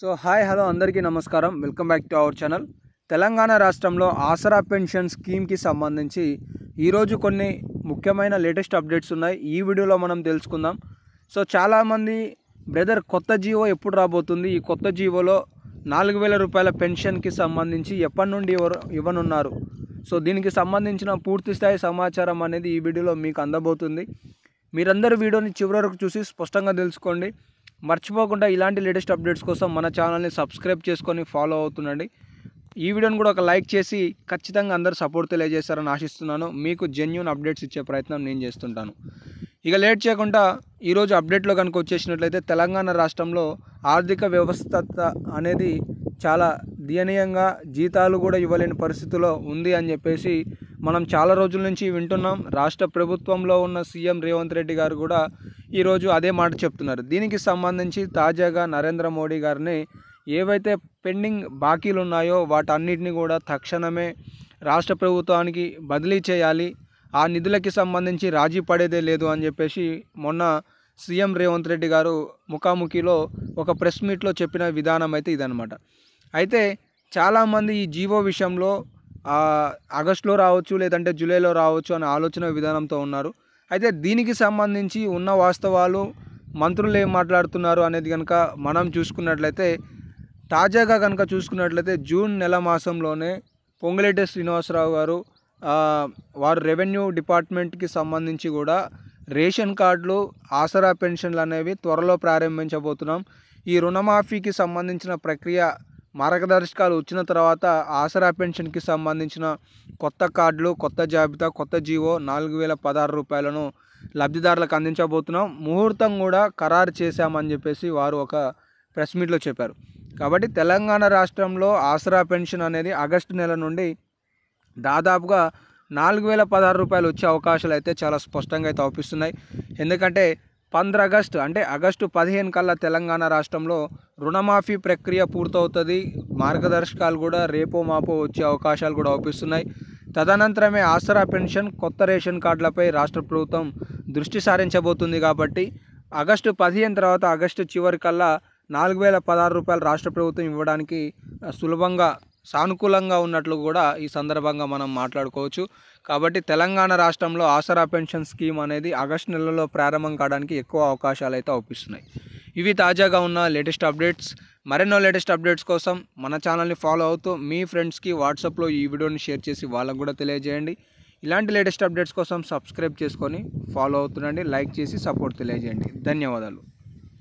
so hi hello అందరికీ నమస్కారం welcome back to our channel Telangana రాష్ట్రంలో ఆసరా పెన్షన్ స్కీమ్కి సంబంధించి ఈరోజు కొన్ని ముఖ్యమైన లేటెస్ట్ అప్డేట్స్ ఉన్నాయి ఈ వీడియోలో మనం తెలుసుకుందాం సో చాలామంది బ్రదర్ కొత్త జీవో ఎప్పుడు రాబోతుంది ఈ కొత్త జీవోలో నాలుగు వేల రూపాయల పెన్షన్కి సంబంధించి ఎప్పటి నుండి ఎవరు ఇవ్వనున్నారు సో దీనికి సంబంధించిన పూర్తిస్థాయి సమాచారం అనేది ఈ వీడియోలో మీకు అందబోతుంది మీరందరూ వీడియోని చివరి వరకు చూసి స్పష్టంగా తెలుసుకోండి మర్చిపోకుండా ఇలాంటి లేటెస్ట్ అప్డేట్స్ కోసం మన ఛానల్ని సబ్స్క్రైబ్ చేసుకొని ఫాలో అవుతుండండి ఈ వీడియోని కూడా ఒక లైక్ చేసి ఖచ్చితంగా అందరూ సపోర్ట్ తెలియజేస్తారని ఆశిస్తున్నాను మీకు జెన్యున్ అప్డేట్స్ ఇచ్చే ప్రయత్నం నేను చేస్తుంటాను ఇక లేట్ చేయకుండా ఈరోజు అప్డేట్లో కనుక వచ్చేసినట్లయితే తెలంగాణ రాష్ట్రంలో ఆర్థిక వ్యవస్థ అనేది చాలా దయనీయంగా జీతాలు కూడా ఇవ్వలేని పరిస్థితిలో ఉంది అని చెప్పేసి మనం చాలా రోజుల నుంచి వింటున్నాం రాష్ట్ర ప్రభుత్వంలో ఉన్న సీఎం రేవంత్ రెడ్డి గారు కూడా ఈరోజు అదే మాట చెప్తున్నారు దీనికి సంబంధించి తాజాగా నరేంద్ర మోడీ గారిని ఏవైతే పెండింగ్ బాకీలు ఉన్నాయో వాటన్నిటిని కూడా తక్షణమే రాష్ట్ర ప్రభుత్వానికి బదిలీ చేయాలి ఆ నిధులకి సంబంధించి రాజీ పడేదే లేదు అని చెప్పేసి మొన్న సీఎం రేవంత్ రెడ్డి గారు ముఖాముఖిలో ఒక ప్రెస్ మీట్లో చెప్పిన విధానం అయితే ఇదనమాట అయితే చాలామంది ఈ జీవో విషయంలో ఆగస్టులో రావచ్చు లేదంటే జూలైలో రావచ్చు అనే ఆలోచన విధానంతో ఉన్నారు అయితే దీనికి సంబంధించి ఉన్న వాస్తవాలు మంత్రులు ఏం మాట్లాడుతున్నారు అనేది కనుక మనం చూసుకున్నట్లయితే తాజాగా కనుక చూసుకున్నట్లయితే జూన్ నెల మాసంలోనే పొంగులేటి శ్రీనివాసరావు గారు వారు రెవెన్యూ డిపార్ట్మెంట్కి సంబంధించి కూడా రేషన్ కార్డులు ఆసరా పెన్షన్లు అనేవి త్వరలో ప్రారంభించబోతున్నాం ఈ రుణమాఫీకి సంబంధించిన ప్రక్రియ మార్గదర్శకాలు వచ్చిన తర్వాత ఆసరా పెన్షన్కి సంబంధించిన కొత్త కార్డులు కొత్త జాబితా కొత్త జీవో నాలుగు వేల పదహారు రూపాయలను లబ్ధిదారులకు అందించబోతున్నాం ముహూర్తం కూడా ఖరారు చేశామని చెప్పేసి వారు ఒక ప్రెస్ మీట్లో చెప్పారు కాబట్టి తెలంగాణ రాష్ట్రంలో ఆసరా పెన్షన్ అనేది ఆగస్టు నెల నుండి దాదాపుగా నాలుగు వేల పదహారు రూపాయలు వచ్చే అవకాశాలు అయితే చాలా స్పష్టంగా అయితే అవుపిస్తున్నాయి ఎందుకంటే పంద్రగస్టు అంటే ఆగస్టు పదిహేను కల్లా తెలంగాణ రాష్ట్రంలో రుణమాఫీ ప్రక్రియ పూర్తవుతుంది మార్గదర్శకాలు కూడా రేపో మాపో వచ్చే అవకాశాలు కూడా అవుపిస్తున్నాయి తదనంతరమే ఆసరా పెన్షన్ కొత్త రేషన్ కార్డులపై రాష్ట్ర ప్రభుత్వం దృష్టి సారించబోతుంది కాబట్టి ఆగస్టు పదిహేను తర్వాత ఆగస్టు చివరి కల్లా నాలుగు వేల పదహారు రూపాయలు రాష్ట్ర ప్రభుత్వం ఇవ్వడానికి సులభంగా సానుకూలంగా ఉన్నట్లు కూడా ఈ సందర్భంగా మనం మాట్లాడుకోవచ్చు కాబట్టి తెలంగాణ రాష్ట్రంలో ఆసరా పెన్షన్ స్కీమ్ అనేది ఆగస్టు నెలలో ప్రారంభం కావడానికి ఎక్కువ అవకాశాలు అయితే అవుపిస్తున్నాయి ఇవి తాజాగా ఉన్న లేటెస్ట్ అప్డేట్స్ మరెన్నో లేటెస్ట్ అప్డేట్స్ కోసం మన ఛానల్ని ఫాలో అవుతూ మీ ఫ్రెండ్స్కి వాట్సాప్లో ఈ వీడియోని షేర్ చేసి వాళ్ళకు కూడా తెలియజేయండి ఇలాంటి లేటెస్ట్ అప్డేట్స్ కోసం సబ్స్క్రైబ్ చేసుకొని ఫాలో అవుతుండండి లైక్ చేసి సపోర్ట్ తెలియజేయండి ధన్యవాదాలు